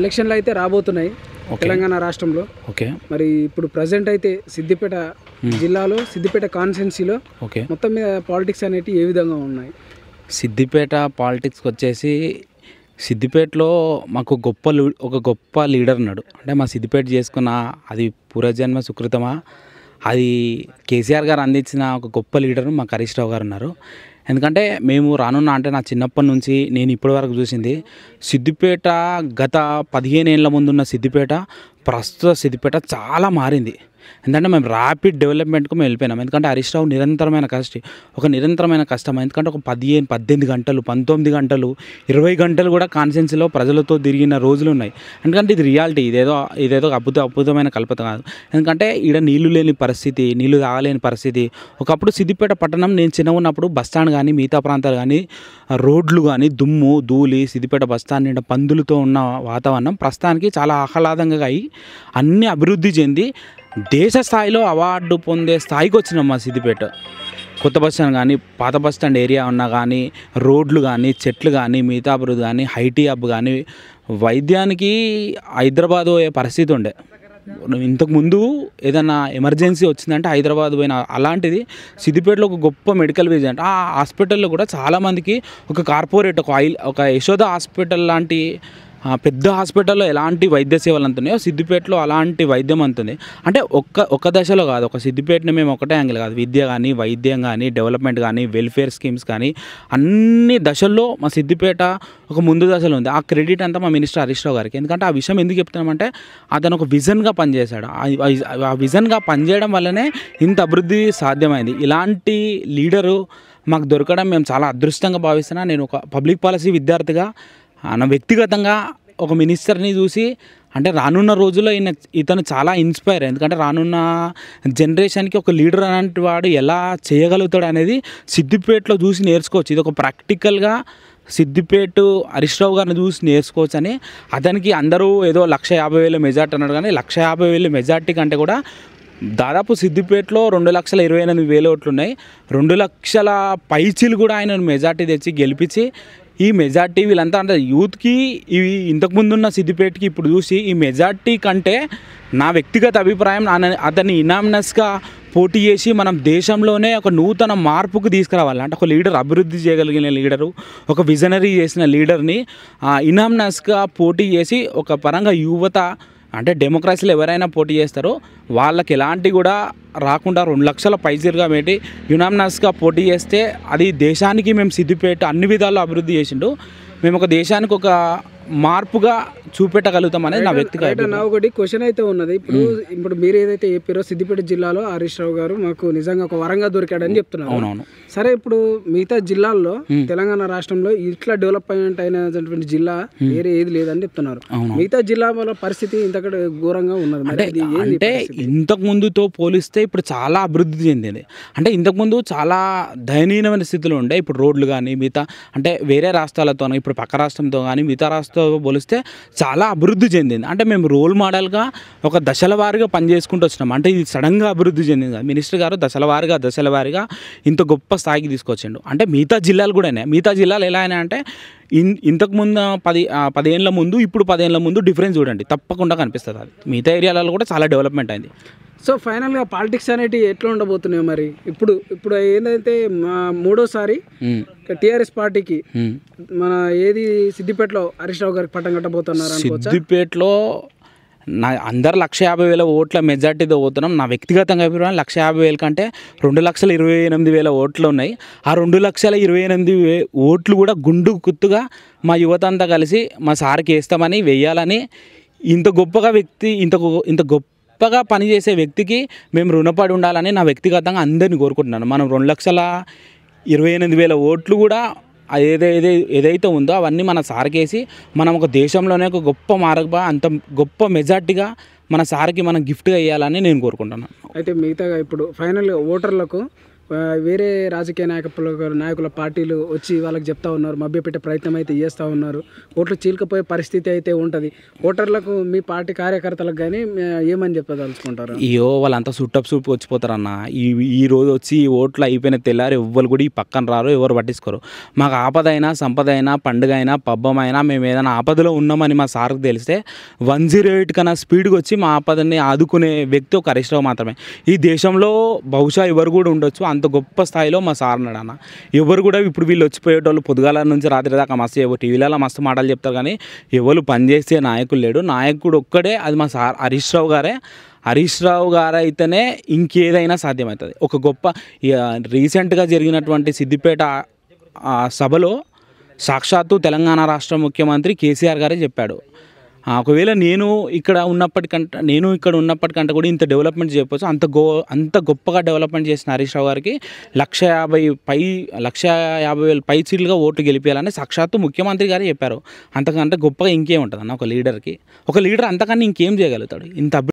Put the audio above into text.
ఎలక్షన్లు అయితే రాబోతున్నాయి తెలంగాణ రాష్ట్రంలో ఓకే మరి ఇప్పుడు ప్రజెంట్ అయితే సిద్దిపేట జిల్లాలో సిద్దిపేట కాన్స్టెన్సీలో ఓకే మొత్తం మీద పాలిటిక్స్ అనేవి ఏ విధంగా ఉన్నాయి సిద్దిపేట పాలిటిక్స్కి వచ్చేసి సిద్దిపేటలో మాకు గొప్ప ఒక గొప్ప లీడర్ ఉన్నాడు అంటే మా సిద్దిపేట చేసుకున్న అది పూర్వజన్మ సుకృతమా అది కేసీఆర్ గారు అందించిన ఒక గొప్ప లీడరు మా హరీష్ రావు గారు ఉన్నారు ఎందుకంటే మేము రానున్న అంటే నా చిన్నప్పటి నుంచి నేను ఇప్పటి వరకు చూసింది సిద్దిపేట గత పదిహేను ఏళ్ళ ముందున్న సిద్దిపేట ప్రస్తుత స్థితిపేట చాలా మారింది ఎందుకంటే మేము ర్యాపిడ్ డెవలప్మెంట్కు మేము వెళ్ళిపోయినాం ఎందుకంటే హరీష్ రావు నిరంతరమైన కష్టం ఒక నిరంతరమైన కష్టం ఎందుకంటే ఒక పదిహేను పద్దెనిమిది గంటలు పంతొమ్మిది గంటలు ఇరవై గంటలు కూడా కాన్సెన్స్లో ప్రజలతో తిరిగిన రోజులు ఉన్నాయి ఎందుకంటే ఇది రియాలిటీ ఇదేదో ఇదేదో అద్భుత అద్భుతమైన కల్పత కాదు ఎందుకంటే ఇక్కడ నీళ్లు లేని పరిస్థితి నీళ్లు తాగలేని పరిస్థితి ఒకప్పుడు సిద్దిపేట పట్టణం నేను చిన్న ఉన్నప్పుడు బస్టాండ్ కానీ మిగతా ప్రాంతాలు కానీ రోడ్లు కానీ దుమ్ము ధూళి సిద్దిపేట బస్టాండ్ నిండా పందులతో ఉన్న వాతావరణం ప్రస్తుతానికి చాలా ఆహ్లాదంగా అయ్యి అన్నీ అభివృద్ధి చెంది దేశ స్థాయిలో అవార్డు పొందే స్థాయికి వచ్చినాం మా సిద్దిపేట కొత్త బస్ స్టాండ్ కానీ పాత బస్ స్టాండ్ ఏరియా ఉన్నా కానీ రోడ్లు కానీ చెట్లు కానీ మిగతా అభివృద్ధి కానీ హైటీ హబ్ కానీ వైద్యానికి హైదరాబాద్ పోయే పరిస్థితి ఉండే ఇంతకుముందు ఏదైనా ఎమర్జెన్సీ వచ్చిందంటే హైదరాబాద్ పోయిన అలాంటిది సిద్దిపేటలో ఒక గొప్ప మెడికల్ విజయ్ అంటే ఆ హాస్పిటల్లో కూడా చాలామందికి ఒక కార్పొరేట్ ఒక ఆయిల్ ఒక యశోద హాస్పిటల్ లాంటి పెద్ద హాస్పిటల్లో ఎలాంటి వైద్య సేవలు అంతున్నాయో సిద్దిపేటలో అలాంటి వైద్యం అంతుంది అంటే ఒక్క ఒక దశలో కాదు ఒక సిద్దిపేటని మేము ఒకటే యాంగిల్ కాదు విద్య కానీ వైద్యం కానీ డెవలప్మెంట్ కానీ వెల్ఫేర్ స్కీమ్స్ కానీ అన్ని దశల్లో మా సిద్దిపేట ఒక ముందు దశలో ఉంది ఆ క్రెడిట్ అంతా మా మినిస్టర్ హరీష్ రావు గారికి ఎందుకంటే ఆ విషయం ఎందుకు చెప్తున్నామంటే అతను ఒక విజన్గా పనిచేశాడు ఆ విజన్గా పనిచేయడం వల్లనే ఇంత అభివృద్ధి సాధ్యమైంది ఇలాంటి లీడరు మాకు దొరకడం మేము చాలా అదృష్టంగా భావిస్తున్నా నేను ఒక పబ్లిక్ పాలసీ విద్యార్థిగా ఆయన వ్యక్తిగతంగా ఒక మినిస్టర్ని చూసి అంటే రానున్న రోజుల్లో ఈయన ఇతను చాలా ఇన్స్పైర్ ఎందుకంటే రానున్న జనరేషన్కి ఒక లీడర్ అలాంటి వాడు ఎలా చేయగలుగుతాడు అనేది సిద్దిపేటలో చూసి నేర్చుకోవచ్చు ఇది ఒక ప్రాక్టికల్గా సిద్దిపేట హరీష్ రావు గారిని చూసి నేర్చుకోవచ్చు అని అతనికి అందరూ ఏదో లక్ష యాభై వేలు మెజార్టీ అన్నాడు కానీ లక్ష యాభై వేలు మెజార్టీ కంటే కూడా దాదాపు సిద్దిపేటలో రెండు లక్షల ఇరవై ఎనిమిది వేలు ఓట్లు ఉన్నాయి రెండు లక్షల పైచీలు కూడా ఆయన మెజార్టీ తెచ్చి గెలిపించి ఈ మెజార్టీ వీళ్ళంతా అంటే యూత్కి ఇవి ఇంతకుముందు ఉన్న సిద్దిపేటకి ఇప్పుడు చూసి ఈ మెజార్టీ కంటే నా వ్యక్తిగత అభిప్రాయం అతని ఇనామినస్గా పోటీ చేసి మనం దేశంలోనే ఒక నూతన మార్పుకు తీసుకురావాలి అంటే ఒక లీడర్ అభివృద్ధి చేయగలిగిన లీడరు ఒక విజనరీ చేసిన లీడర్ని ఇనామినస్గా పోటీ చేసి ఒక పరంగా యువత అంటే డెమోక్రసీలో ఎవరైనా పోటీ చేస్తారో వాళ్ళకి ఎలాంటి కూడా రాకుండా రెండు లక్షల పైసీలుగా పెట్టి యునామినస్గా పోటీ చేస్తే అది దేశానికి మేము సిద్ధిపేట అన్ని విధాలు అభివృద్ధి చేసిండు మేము ఒక దేశానికి ఒక మార్పుగా చూపెట్టగలుగుతాం అనేది నా వ్యక్తిగత నా ఒకటి క్వశ్చన్ అయితే ఉన్నది ఇప్పుడు ఇప్పుడు మీరు ఏదైతే చెప్పారో సిద్దిపేట జిల్లాలో హరీష్ రావు గారు మాకు నిజంగా ఒక వరంగా దొరికాడని చెప్తున్నారు అవునవును సరే ఇప్పుడు మిగతా జిల్లాల్లో తెలంగాణ రాష్ట్రంలో ఇట్లా డెవలప్మెంట్ అయినటువంటి జిల్లా వేరే ఏది లేదని చెప్తున్నారు మిగతా జిల్లాల పరిస్థితి ఇంత ఘోరంగా ఉన్నది అంటే అంటే ఇంతకు ముందుతో పోలిస్తే ఇప్పుడు చాలా అభివృద్ధి చెందింది అంటే ఇంతకుముందు చాలా దయనీయమైన స్థితిలో ఉండే ఇప్పుడు రోడ్లు కానీ మిగతా అంటే వేరే రాష్ట్రాలతో ఇప్పుడు పక్క రాష్ట్రంతో కానీ మిగతా రాష్ట్రం తో పోలిస్తే చాలా అభివృద్ధి చెందింది అంటే మేము రోల్ మోడల్గా ఒక దశల వారిగా పనిచేసుకుంటూ వచ్చినాం అంటే ఇది సడన్గా అభివృద్ధి చెందింది మినిస్టర్ గారు దశల వారిగా దశల వారిగా ఇంత గొప్ప స్థాయికి తీసుకొచ్చిండు అంటే మిగతా జిల్లాలు కూడానే మిగతా జిల్లాలు ఎలా అయినా అంటే ఇన్ ఇంతకు ముందు పది పదిహేనుల ముందు ఇప్పుడు పదేళ్ళ ముందు డిఫరెన్స్ చూడండి తప్పకుండా కనిపిస్తుంది అది మిగతా ఏరియాలలో కూడా చాలా డెవలప్మెంట్ అయింది సో ఫైనల్గా పాలిటిక్స్ అనేటివి ఎట్లా ఉండబోతున్నాయి మరి ఇప్పుడు ఇప్పుడు ఏంటంటే మూడోసారి టీఆర్ఎస్ పార్టీకి మన ఏది సిద్దిపేటలో హరీష్ రావు గారికి పట్టం కట్టబోతున్నారు సిద్దిపేటలో నా అందరు లక్ష యాభై వేల ఓట్ల మెజార్టీతో పోతున్నాం నా వ్యక్తిగతంగా అభిప్రాయం లక్ష యాభై వేల కంటే రెండు లక్షల ఇరవై ఎనిమిది వేల ఓట్లు ఉన్నాయి ఆ రెండు లక్షల ఇరవై ఎనిమిది ఓట్లు కూడా గుండు గుత్తుగా మా యువత అంతా కలిసి మా సార్కి వేస్తామని వేయాలని ఇంత గొప్పగా వ్యక్తి ఇంత ఇంత గొప్ప కప్పగా పనిచేసే వ్యక్తికి మేము రుణపడి ఉండాలని నా వ్యక్తిగతంగా అందరినీ కోరుకుంటున్నాను మనం రెండు లక్షల ఇరవై ఎనిమిది వేల ఓట్లు కూడా ఏదైతే ఏదైతే ఉందో అవన్నీ మన సార్కేసి మనం ఒక దేశంలోనే ఒక గొప్ప మార్గ అంత గొప్ప మెజార్టీగా మన సార్కి మనం గిఫ్ట్గా ఇవ్వాలని నేను కోరుకుంటున్నాను అయితే మిగతాగా ఇప్పుడు ఫైనల్గా ఓటర్లకు వేరే రాజకీయ నాయకుల నాయకుల పార్టీలు వచ్చి వాళ్ళకి చెప్తా ఉన్నారు మభ్యపెట్టే ప్రయత్నం అయితే చేస్తూ ఉన్నారు ఓట్లు చీలకపోయే పరిస్థితి అయితే ఉంటుంది ఓటర్లకు మీ పార్టీ కార్యకర్తలకు కానీ ఏమని చెప్పదలుచుకుంటారు ఇయో వాళ్ళంతా సుట్టప్ సూప్ వచ్చిపోతారన్న ఈ ఈ రోజు వచ్చి ఈ ఓట్లు అయిపోయిన తెల్లారు ఎవ్వరు కూడా ఈ పక్కన రారు ఎవరు పట్టించుకోరు మాకు ఆపద అయినా సంపద అయినా పండుగ అయినా పబ్బం అయినా మేము ఏదైనా ఆపదలో ఉన్నామని మా సార్కి తెలిస్తే వన్ జీరో ఎయిట్ కన్నా స్పీడ్గా వచ్చి మా ఆపదని ఆదుకునే వ్యక్తి ఒక హరీష్ మాత్రమే ఈ దేశంలో బహుశా ఎవరు కూడా ఉండొచ్చు అంత గొప్ప స్థాయిలో మా సార్ అన్నాడు అన్న ఎవరు కూడా ఇప్పుడు వీళ్ళు వచ్చిపోయేటోళ్ళు పొద్దుగాల నుంచి రాత్రి దాకా మస్తు ఎవరు టీవీలలో మస్తు మాటలు చెప్తారు కానీ ఎవరు పనిచేసే నాయకులు లేడు నాయకుడు ఒక్కడే అది మా సార్ హరీష్ రావు గారే హరీష్ రావు గారైతేనే ఇంకేదైనా సాధ్యమవుతుంది ఒక గొప్ప రీసెంట్గా జరిగినటువంటి సిద్దిపేట సభలో సాక్షాత్తు తెలంగాణ రాష్ట్ర ముఖ్యమంత్రి కేసీఆర్ గారే చెప్పాడు ఒకవేళ నేను ఇక్కడ ఉన్నప్పటికంటే నేను ఇక్కడ ఉన్నప్పటికంటే కూడా ఇంత డెవలప్మెంట్ చేయకపోవచ్చు అంత గో అంత గొప్పగా డెవలప్మెంట్ చేసిన హరీష్ రావు గారికి లక్ష యాభై పై లక్ష యాభై వేల పై సీట్లుగా ఓటు గెలిపేయాలని సాక్షాత్తు ముఖ్యమంత్రి గారే చెప్పారు అంతకంటే గొప్పగా ఇంకేం అన్న ఒక లీడర్కి ఒక లీడర్ అంతకన్నా ఇంకేం చేయగలుగుతాడు ఇంత